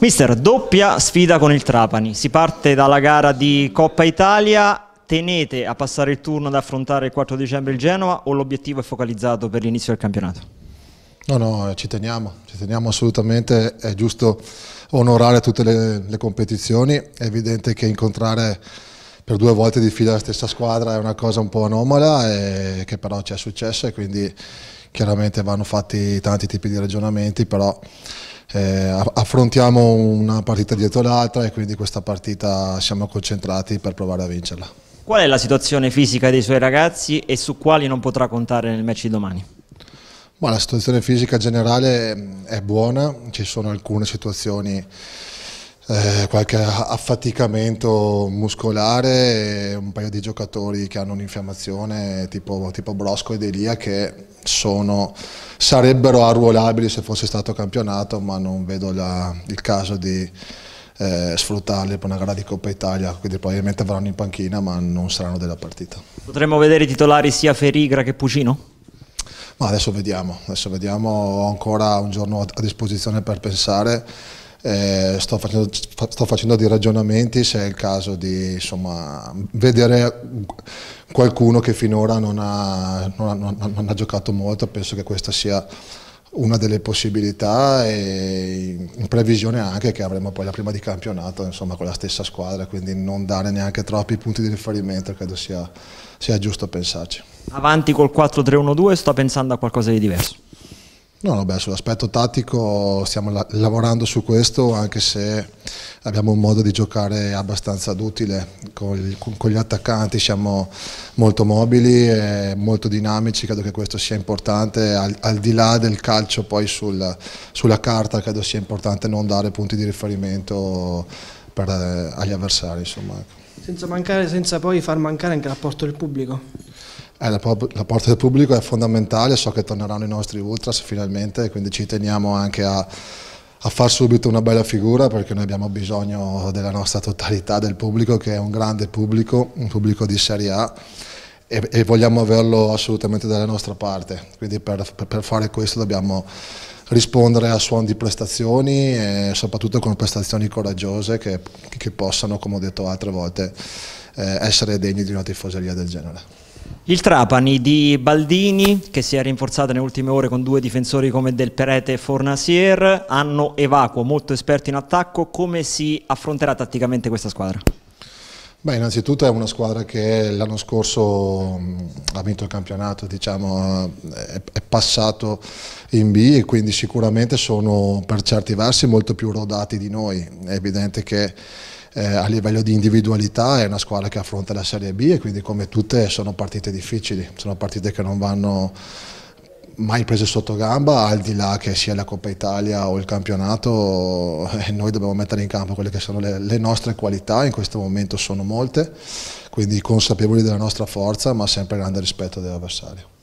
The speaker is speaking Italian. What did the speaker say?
Mister, doppia sfida con il Trapani. Si parte dalla gara di Coppa Italia. Tenete a passare il turno ad affrontare il 4 dicembre il Genoa o l'obiettivo è focalizzato per l'inizio del campionato? No, no, ci teniamo, ci teniamo assolutamente, è giusto onorare tutte le, le competizioni, è evidente che incontrare per due volte di fila la stessa squadra è una cosa un po' anomala e che però ci è successa e quindi chiaramente vanno fatti tanti tipi di ragionamenti, però eh, affrontiamo una partita dietro l'altra e quindi questa partita siamo concentrati per provare a vincerla. Qual è la situazione fisica dei suoi ragazzi e su quali non potrà contare nel match di domani? Ma la situazione fisica generale mm, è buona, ci sono alcune situazioni eh, qualche affaticamento muscolare un paio di giocatori che hanno un'infiammazione tipo, tipo, Brosco ed Elia che sono, sarebbero arruolabili se fosse stato campionato ma non vedo la, il caso di eh, sfruttarli per una gara di Coppa Italia, quindi probabilmente avranno in panchina ma non saranno della partita. Potremmo vedere i titolari sia Ferigra che Pucino? Ma adesso vediamo, adesso vediamo, ho ancora un giorno a disposizione per pensare eh, sto, facendo, sto, facendo, dei ragionamenti se è il caso di insomma, vedere qualcuno che finora non ha, non, ha, non ha giocato molto, penso che questa sia una delle possibilità e in previsione anche che avremo poi la prima di campionato insomma, con la stessa squadra, quindi non dare neanche troppi punti di riferimento credo sia, sia giusto pensarci. Avanti col 4-3-1-2 sto pensando a qualcosa di diverso. No, no, sull'aspetto tattico stiamo la lavorando su questo anche se abbiamo un modo di giocare abbastanza duttile con, il, con, con, gli attaccanti, siamo molto mobili e molto dinamici, credo che questo sia importante, al, al di là del calcio poi sul, sulla carta credo sia importante non dare punti di riferimento per, eh, agli avversari. Insomma. Ecco. Senza, mancare, senza poi far mancare anche l'apporto del pubblico. Eh, la, porta del pubblico è fondamentale, so che torneranno i nostri ultras finalmente, quindi ci teniamo anche a, a far subito una bella figura perché noi abbiamo bisogno della nostra totalità del pubblico che è un grande pubblico, un pubblico di Serie A e, e vogliamo averlo assolutamente dalla nostra parte, quindi per, per fare questo dobbiamo rispondere a suon di prestazioni e soprattutto con prestazioni coraggiose che, che possano, come ho detto altre volte, eh, essere degni di una tifoseria del genere. Il Trapani di Baldini, che si è rinforzata nelle ultime ore con due difensori come Del Perete e Fornasier, hanno evacuo, molto esperti in attacco. Come si affronterà tatticamente questa squadra? Beh, innanzitutto è una squadra che l'anno scorso ha vinto il campionato, diciamo, eh, è passato in B e quindi sicuramente sono per certi versi molto più rodati di noi. È evidente che eh, a livello di individualità è una squadra che affronta la Serie B e quindi come tutte sono partite difficili, sono partite che non vanno mai prese sotto gamba, al di là che sia la Coppa Italia o il campionato, eh, noi dobbiamo mettere in campo quelle che sono le, le, nostre qualità, in questo momento sono molte, quindi consapevoli della nostra forza, ma sempre grande rispetto dell'avversario.